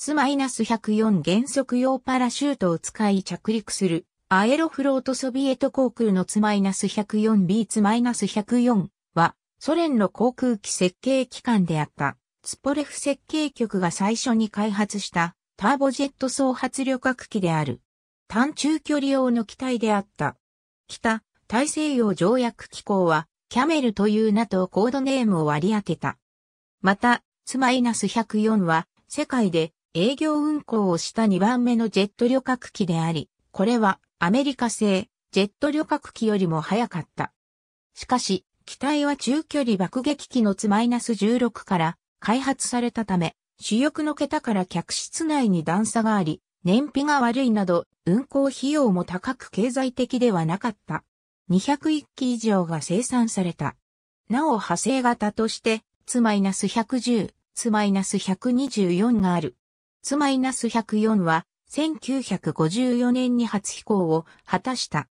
ス -104 原則用パラシュートを使い着陸する、アエロフロートソビエト航空のス -104B ツ -104 は、ソ連の航空機設計機関であった、ツポレフ設計局が最初に開発したターボジェット総発旅客機である。短中距離用の機体であった。北、大西洋条約機構は、キャメルという名とコードネームを割り当てた。また、ツ -104 は、世界で営業運航をした2番目のジェット旅客機であり、これはアメリカ製ジェット旅客機よりも早かった。しかし、機体は中距離爆撃機のツマイナス16から開発されたため、主翼の桁から客室内に段差があり、燃費が悪いなど、運航費用も高く経済的ではなかった。201機以上が生産された。なお派生型として、ツマイナス110、ツマイナス124がある。ツマイナス104は、1954年に初飛行を果たした。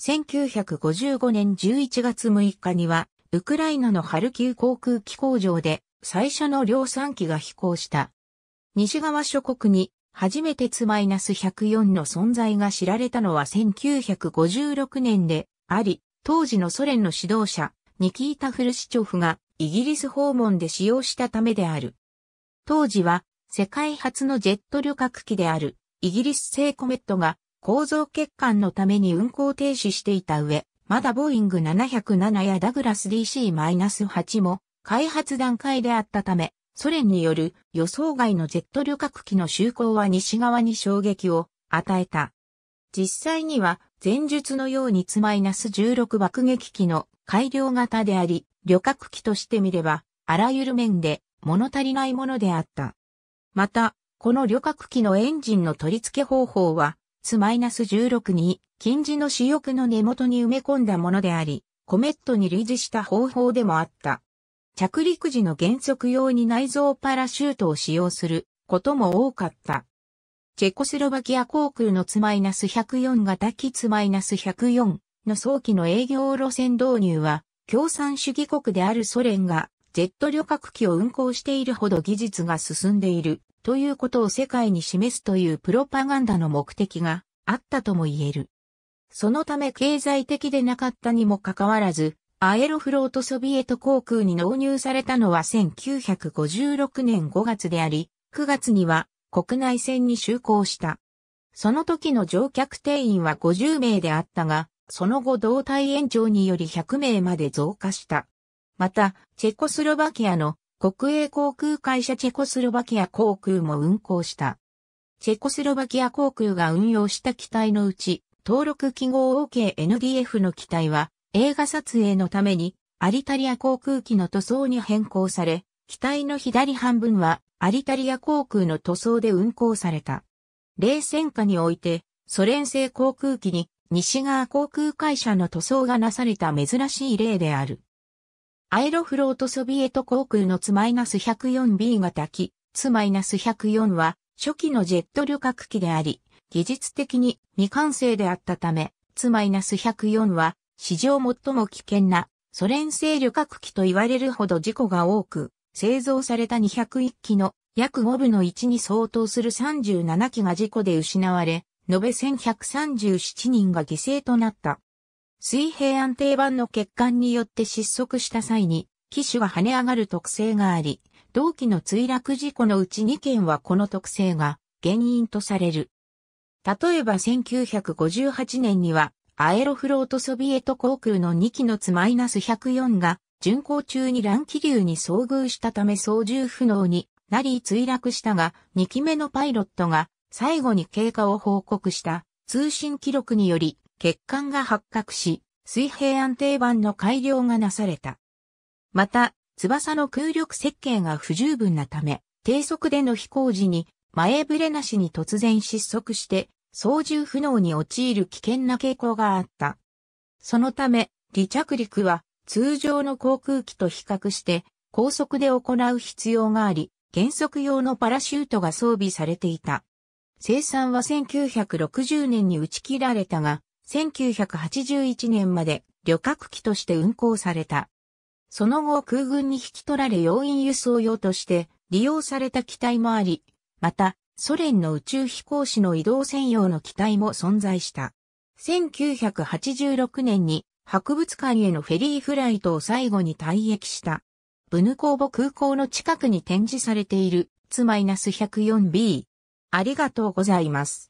1955年11月6日には、ウクライナのハルキウ航空機工場で最初の量産機が飛行した。西側諸国に初めてツマイナス104の存在が知られたのは1956年であり、当時のソ連の指導者、ニキータ・フルシチョフがイギリス訪問で使用したためである。当時は世界初のジェット旅客機であるイギリス製コメットが構造欠陥のために運行停止していた上、まだボーイング707やダグラス DC-8 も開発段階であったため、ソ連による予想外のジェット旅客機の就航は西側に衝撃を与えた。実際には前述のようにツマイナス16爆撃機の改良型であり、旅客機としてみれば、あらゆる面で物足りないものであった。また、この旅客機のエンジンの取り付け方法は、ツ -16 に近似の主翼の根元に埋め込んだものであり、コメットに類似した方法でもあった。着陸時の減速用に内蔵パラシュートを使用することも多かった。チェコスロバキア航空のツ -104 型機ツ -104 の早期の営業路線導入は、共産主義国であるソ連がジェット旅客機を運航しているほど技術が進んでいるということを世界に示すというプロパガンダの目的があったとも言える。そのため経済的でなかったにもかかわらず、アエロフロートソビエト航空に納入されたのは1956年5月であり、9月には国内線に就航した。その時の乗客定員は50名であったが、その後動態延長により100名まで増加した。また、チェコスロバキアの国営航空会社チェコスロバキア航空も運航した。チェコスロバキア航空が運用した機体のうち、登録記号 OKNDF、OK、の機体は、映画撮影のために、アリタリア航空機の塗装に変更され、機体の左半分は、アリタリア航空の塗装で運航された。冷戦下において、ソ連製航空機に、西側航空会社の塗装がなされた珍しい例である。アエロフロートソビエト航空のツマイナ -104B 型機、ツマイナ -104 は初期のジェット旅客機であり、技術的に未完成であったため、ツマイナ -104 は史上最も危険なソ連製旅客機と言われるほど事故が多く、製造された201機の約5分の1に相当する37機が事故で失われ、延べ1137人が犠牲となった。水平安定板の欠陥によって失速した際に、機種が跳ね上がる特性があり、同期の墜落事故のうち2件はこの特性が原因とされる。例えば1958年には、アエロフロートソビエト航空の2機のつ -104 が、巡航中に乱気流に遭遇したため操縦不能になり墜落したが、2機目のパイロットが最後に経過を報告した通信記録により欠陥が発覚し、水平安定板の改良がなされた。また、翼の空力設計が不十分なため、低速での飛行時に前触れなしに突然失速して、操縦不能に陥る危険な傾向があった。そのため、離着陸は通常の航空機と比較して高速で行う必要があり、原則用のパラシュートが装備されていた。生産は1960年に打ち切られたが、1981年まで旅客機として運航された。その後空軍に引き取られ要員輸送用として利用された機体もあり、またソ連の宇宙飛行士の移動専用の機体も存在した。1986年に博物館へのフェリーフライトを最後に退役した。ブヌコーボ空港の近くに展示されているツ -104B。ありがとうございます。